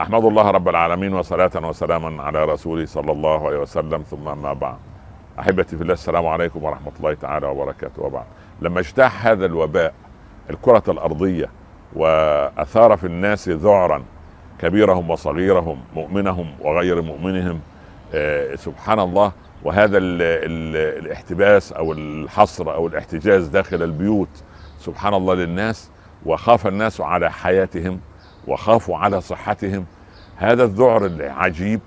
احمد الله رب العالمين وصلاة وسلاما على رسوله صلى الله عليه وسلم ثم اما بعد. احبتي في الله السلام عليكم ورحمة الله تعالى وبركاته وبعد. لما اجتاح هذا الوباء الكرة الارضية واثار في الناس ذعرا كبيرهم وصغيرهم مؤمنهم وغير مؤمنهم آه سبحان الله وهذا الـ الـ الاحتباس او الحصر او الاحتجاز داخل البيوت سبحان الله للناس وخاف الناس على حياتهم وخافوا على صحتهم هذا الذعر العجيب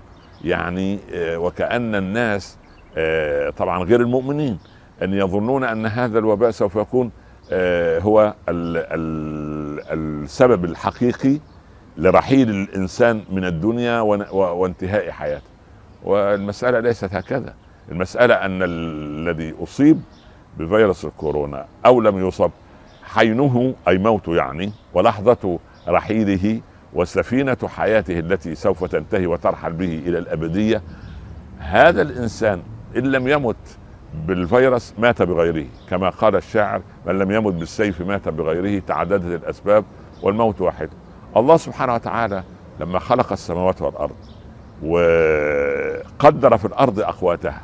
يعني آه، وكأن الناس آه، طبعا غير المؤمنين أن يظنون أن هذا الوباء سوف يكون آه، هو السبب الحقيقي لرحيل الإنسان من الدنيا وانتهاء حياته والمسألة ليست هكذا المسألة أن الذي أصيب بفيروس الكورونا أو لم يصب حينه أي موته يعني ولحظته رحيله وسفينه حياته التي سوف تنتهي وترحل به الى الابديه هذا الانسان ان لم يمت بالفيروس مات بغيره كما قال الشاعر من لم يمت بالسيف مات بغيره تعددت الاسباب والموت واحد الله سبحانه وتعالى لما خلق السماوات والارض وقدر في الارض اقواتها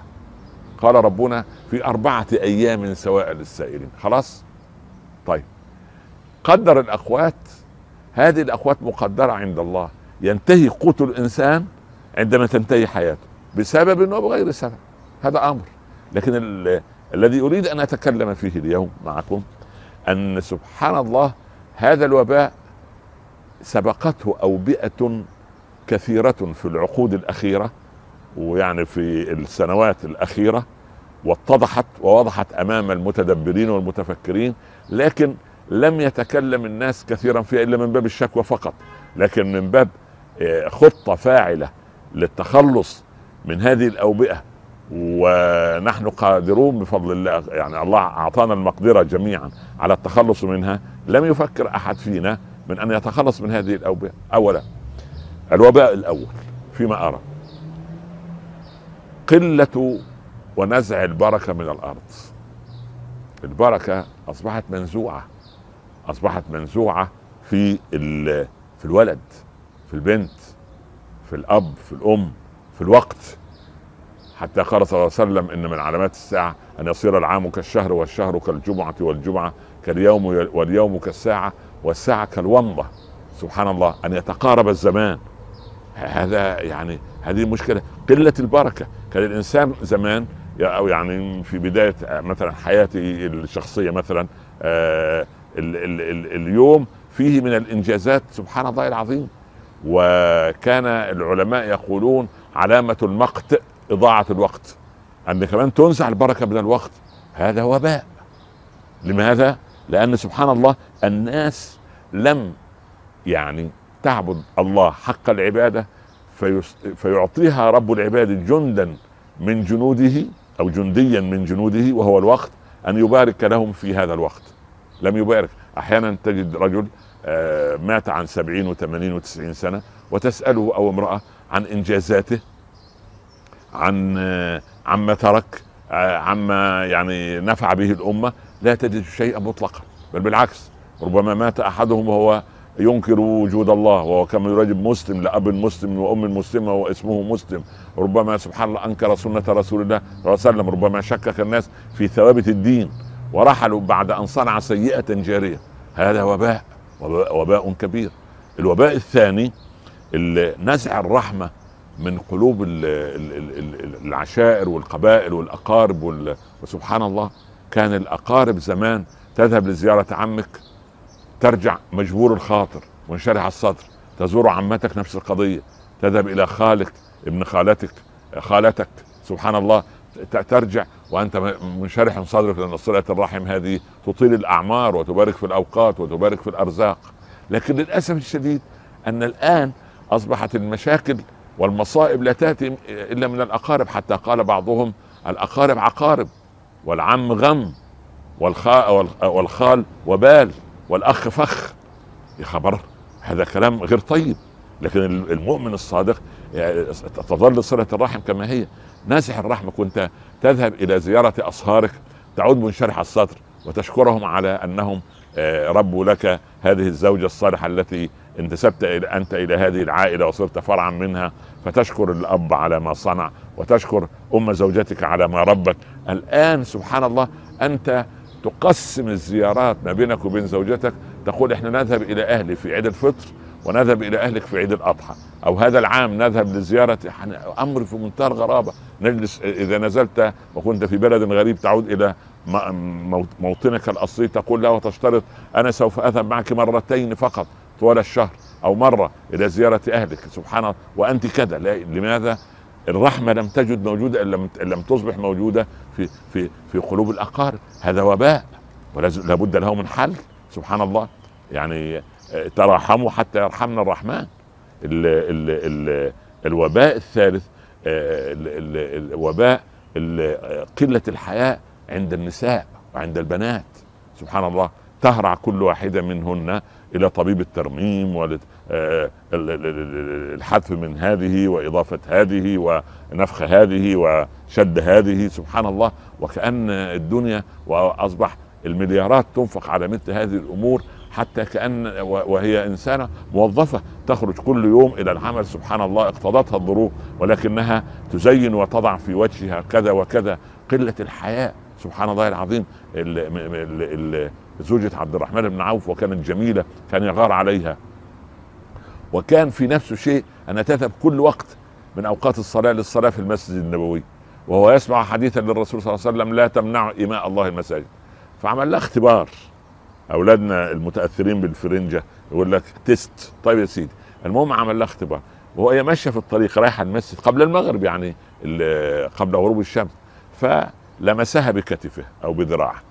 قال ربنا في اربعه ايام سواء للسائلين خلاص طيب قدر الاقوات هذه الاقوات مقدره عند الله ينتهي قوت الانسان عندما تنتهي حياته بسبب انه بغير سبب هذا امر لكن الذي اريد ان اتكلم فيه اليوم معكم ان سبحان الله هذا الوباء سبقته اوبئه كثيره في العقود الاخيره ويعني في السنوات الاخيره واتضحت ووضحت امام المتدبرين والمتفكرين لكن لم يتكلم الناس كثيرا فيها الا من باب الشكوى فقط لكن من باب آه، خطه فاعله للتخلص من هذه الاوبئه ونحن قادرون بفضل الله يعني الله اعطانا المقدره جميعا على التخلص منها لم يفكر احد فينا من ان يتخلص من هذه الاوبئه اولا الوباء الاول فيما ارى قله ونزع البركه من الارض البركه اصبحت منزوعه اصبحت منزوعه في في الولد في البنت في الاب في الام في الوقت حتى قال صلى الله عليه وسلم ان من علامات الساعه ان يصير العام كالشهر والشهر كالجمعه والجمعه كاليوم واليوم كالساعه والساعه كالومضه سبحان الله ان يتقارب الزمان هذا يعني هذه مشكله قله البركه كان الانسان زمان او يعني في بدايه مثلا حياته الشخصيه مثلا آه، الـ الـ الـ اليوم فيه من الانجازات سبحان الله العظيم وكان العلماء يقولون علامه المقت اضاعه الوقت ان كمان تنزع البركه من الوقت هذا وباء لماذا لان سبحان الله الناس لم يعني تعبد الله حق العباده فيعطيها رب العباد جندا من جنوده او جنديا من جنوده وهو الوقت ان يبارك لهم في هذا الوقت لم يبارك احيانا تجد رجل آه، مات عن 70 و80 و90 سنه وتساله او امراه عن انجازاته عن آه، عما ترك آه، عما يعني نفع به الامه لا تجد شيئا مطلقا بل بالعكس ربما مات احدهم وهو ينكر وجود الله وهو كما يراجب مسلم لاب مسلم وام مسلمه واسمه مسلم ربما سبحان الله انكر سنه رسول الله صلى الله عليه وسلم ربما شكك الناس في ثوابت الدين ورحلوا بعد ان صنع سيئه جاريه هذا وباء وباء, كبير الوباء الثاني نزع الرحمه من قلوب العشائر والقبائل والاقارب وسبحان الله كان الاقارب زمان تذهب لزياره عمك ترجع مجبور الخاطر منشرح الصدر تزور عمتك نفس القضيه تذهب الى خالك ابن خالتك خالتك سبحان الله ترجع وانت منشرح صدرك لان صله الرحم هذه تطيل الاعمار وتبارك في الاوقات وتبارك في الارزاق لكن للاسف الشديد ان الان اصبحت المشاكل والمصائب لا تاتي الا من الاقارب حتى قال بعضهم الاقارب عقارب والعم غم والخال وبال والاخ فخ يا خبر هذا كلام غير طيب لكن المؤمن الصادق يعني تظل صله الرحم كما هي نازح الرحم كنت تذهب الى زياره اصهارك تعود منشرح الصدر وتشكرهم على انهم آه، ربوا لك هذه الزوجه الصالحه التي انتسبت الى انت الى هذه العائله وصرت فرعا منها فتشكر الاب على ما صنع وتشكر ام زوجتك على ما ربت الان سبحان الله انت تقسم الزيارات ما بينك وبين زوجتك تقول احنا نذهب الى اهلي في عيد الفطر ونذهب الى اهلك في عيد الاضحى او هذا العام نذهب لزياره امر في منتهى الغرابه نجلس اذا نزلت وكنت في بلد غريب تعود الى موطنك الاصلي تقول له وتشترط انا سوف اذهب معك مرتين فقط طوال الشهر او مره الى زياره اهلك سبحان الله وانت كذا لماذا؟ الرحمه لم تجد موجوده لم لم تصبح موجوده في في في قلوب الاقارب هذا وباء ولابد له من حل سبحان الله يعني آه، تراحموا حتى يرحمنا الرحمن الـ الـ الـ الوباء الثالث آه، الوباء قلة الحياء عند النساء وعند البنات سبحان الله تهرع كل واحدة منهن إلى طبيب الترميم والحذف آه، من هذه وإضافة هذه ونفخ هذه وشد هذه سبحان الله وكأن الدنيا وأصبح المليارات تنفق على مثل هذه الأمور حتى كأن وهي إنسانة موظفة تخرج كل يوم إلى العمل سبحان الله اقتضتها الظروف ولكنها تزين وتضع في وجهها كذا وكذا قلة الحياء سبحان الله العظيم زوجة عبد الرحمن بن عوف وكانت جميلة كان يغار عليها وكان في نفسه شيء أن تذهب كل وقت من أوقات الصلاة للصلاة في المسجد النبوي وهو يسمع حديثا للرسول صلى الله عليه وسلم لا تمنع إماء الله المساجد فعمل لها اختبار اولادنا المتاثرين بالفرنجه يقول لك تيست طيب يا سيدي المهم عمل لها اختبار وهي ماشيه في الطريق رايحه المسجد قبل المغرب يعني قبل غروب الشمس فلمسها بكتفه او بذراعه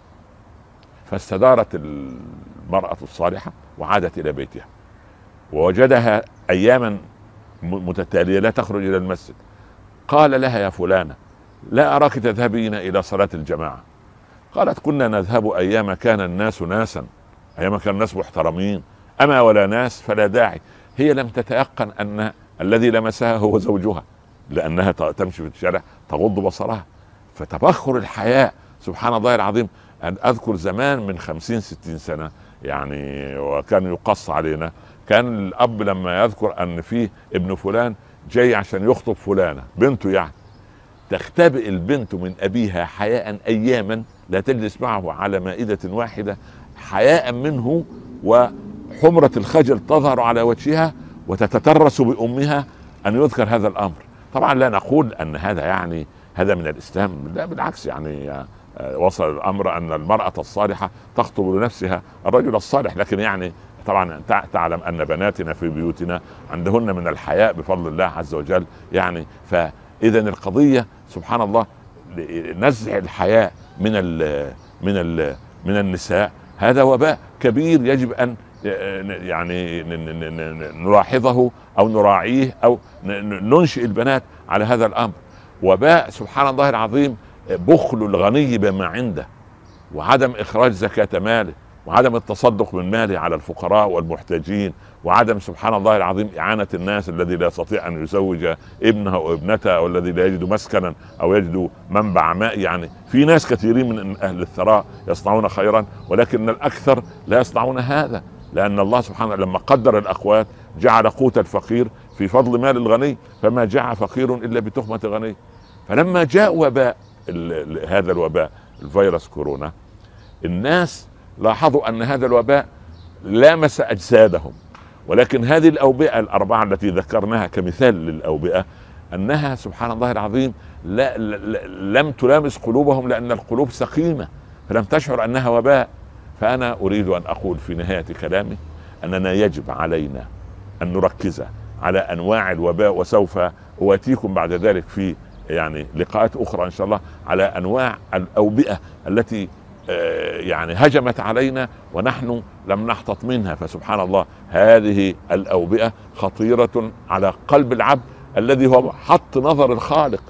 فاستدارت المراه الصالحه وعادت الى بيتها ووجدها اياما متتاليه لا تخرج الى المسجد قال لها يا فلانه لا اراك تذهبين الى صلاه الجماعه قالت كنا نذهب ايام كان الناس ناسا ايام كان الناس محترمين اما ولا ناس فلا داعي هي لم تتيقن ان الذي لمسها هو زوجها لانها تمشي في الشارع تغض بصرها فتبخر الحياء سبحان الله العظيم أن أذكر زمان من خمسين ستين سنة يعني وكان يقص علينا كان الأب لما يذكر أن فيه ابن فلان جاي عشان يخطب فلانة بنته يعني تختبئ البنت من أبيها حياء أياما لا تجلس معه على مائدة واحدة حياء منه وحمرة الخجل تظهر على وجهها وتتترس بأمها أن يذكر هذا الأمر طبعا لا نقول أن هذا يعني هذا من الإسلام لا بالعكس يعني آه، وصل الأمر أن المرأة الصالحة تخطب لنفسها الرجل الصالح لكن يعني طبعا تعلم أن بناتنا في بيوتنا عندهن من الحياء بفضل الله عز وجل يعني فإذا القضية سبحان الله نزع الحياه من الـ من الـ من النساء هذا وباء كبير يجب ان يعني نلاحظه او نراعيه او ننشئ البنات على هذا الامر وباء سبحان الله العظيم بخل الغني بما عنده وعدم اخراج زكاه ماله وعدم التصدق من ماله على الفقراء والمحتاجين وعدم سبحان الله العظيم إعانة الناس الذي لا يستطيع أن يزوج ابنه أو ابنته أو الذي لا يجد مسكنا أو يجد منبع ماء يعني في ناس كثيرين من أهل الثراء يصنعون خيرا ولكن الأكثر لا يصنعون هذا لأن الله سبحانه لما قدر الأقوات جعل قوت الفقير في فضل مال الغني فما جاع فقير إلا بتهمة غني فلما جاء وباء هذا الوباء الفيروس كورونا الناس لاحظوا ان هذا الوباء لامس اجسادهم ولكن هذه الاوبئه الاربعه التي ذكرناها كمثال للاوبئه انها سبحان الله العظيم لا, لا لم تلامس قلوبهم لان القلوب سقيمه فلم تشعر انها وباء فانا اريد ان اقول في نهايه كلامي اننا يجب علينا ان نركز على انواع الوباء وسوف اواتيكم بعد ذلك في يعني لقاءات اخرى ان شاء الله على انواع الاوبئه التي آه، يعني هجمت علينا ونحن لم نحتط منها فسبحان الله هذه الاوبئه خطيره على قلب العبد الذي هو محط نظر الخالق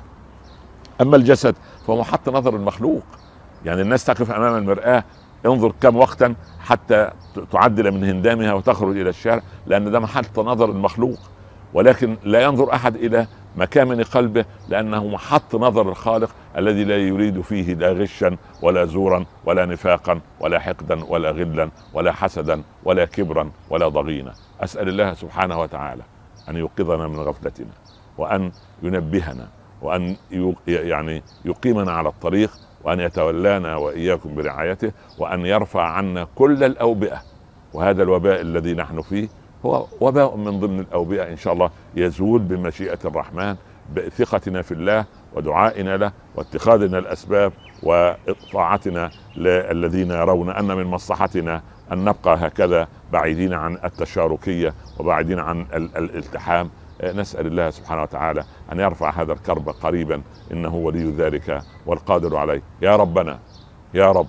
اما الجسد فهو محط نظر المخلوق يعني الناس تقف امام المراه انظر كم وقتا حتى تعدل من هندامها وتخرج الى الشارع لان ده محط نظر المخلوق ولكن لا ينظر احد الى مكامن قلبه لانه محط نظر الخالق الذي لا يريد فيه لا غشا ولا زورا ولا نفاقا ولا حقدا ولا غلا ولا حسدا ولا كبرا ولا ضغينه اسال الله سبحانه وتعالى ان يوقظنا من غفلتنا وان ينبهنا وان يعني يقيمنا على الطريق وان يتولانا واياكم برعايته وان يرفع عنا كل الاوبئه وهذا الوباء الذي نحن فيه هو وباء من ضمن الاوبئه ان شاء الله يزول بمشيئه الرحمن بثقتنا في الله ودعائنا له واتخاذنا الاسباب وطاعتنا للذين يرون ان من مصلحتنا ان نبقى هكذا بعيدين عن التشاركيه وبعيدين عن الالتحام آه، نسال الله سبحانه وتعالى ان يرفع هذا الكرب قريبا انه ولي ذلك والقادر عليه يا ربنا يا رب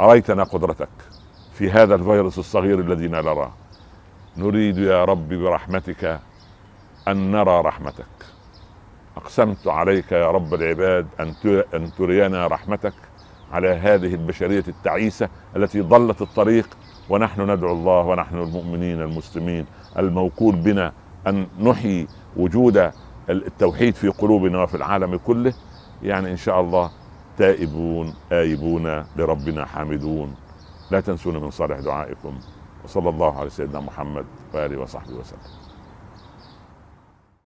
اريتنا قدرتك في هذا الفيروس الصغير الذي لا نراه نريد يا رب برحمتك ان نرى رحمتك اقسمت عليك يا رب العباد ان ترينا رحمتك على هذه البشريه التعيسه التي ضلت الطريق ونحن ندعو الله ونحن المؤمنين المسلمين الموكول بنا ان نحيي وجود التوحيد في قلوبنا وفي العالم كله يعني ان شاء الله تائبون آيبون لربنا حامدون لا تنسونا من صالح دعائكم وصلى الله على سيدنا محمد واله وصحبه وسلم